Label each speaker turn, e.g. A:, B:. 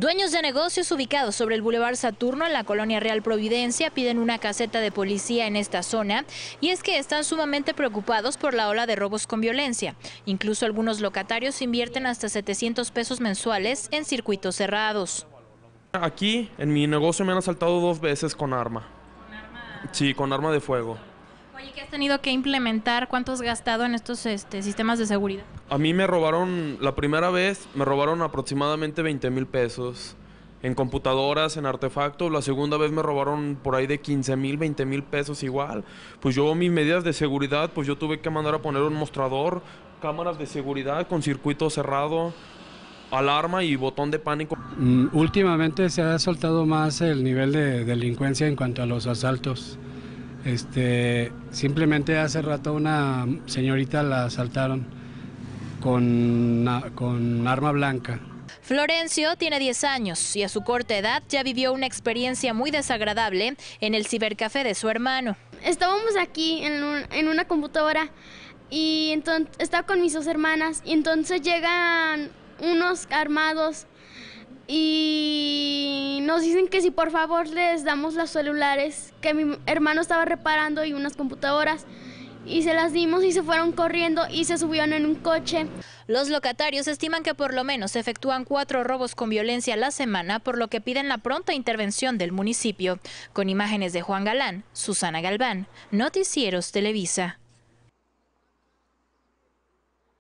A: Dueños de negocios ubicados sobre el Boulevard Saturno en la colonia Real Providencia piden una caseta de policía en esta zona y es que están sumamente preocupados por la ola de robos con violencia. Incluso algunos locatarios invierten hasta 700 pesos mensuales en circuitos
B: cerrados. Aquí en mi negocio me han asaltado dos veces con arma. Sí, con arma de fuego.
A: ¿Y ¿qué has tenido que implementar? ¿Cuánto has gastado en estos este, sistemas de seguridad?
B: A mí me robaron, la primera vez me robaron aproximadamente 20 mil pesos en computadoras, en artefactos. La segunda vez me robaron por ahí de 15 mil, 20 mil pesos igual. Pues yo mis medidas de seguridad, pues yo tuve que mandar a poner un mostrador, cámaras de seguridad con circuito cerrado, alarma y botón de pánico.
C: Mm, últimamente se ha soltado más el nivel de delincuencia en cuanto a los asaltos. Este, simplemente hace rato una señorita la asaltaron con, con arma blanca.
A: Florencio tiene 10 años y a su corta edad ya vivió una experiencia muy desagradable en el cibercafé de su hermano. Estábamos aquí en, en una computadora y entonces
D: estaba con mis dos hermanas y entonces llegan unos armados y nos dicen que si por favor les damos los celulares que mi hermano estaba reparando y unas computadoras y se las dimos y se fueron corriendo y se
A: subieron en un coche. Los locatarios estiman que por lo menos se efectúan cuatro robos con violencia a la semana, por lo que piden la pronta intervención del municipio. Con imágenes de Juan Galán, Susana Galván, Noticieros Televisa.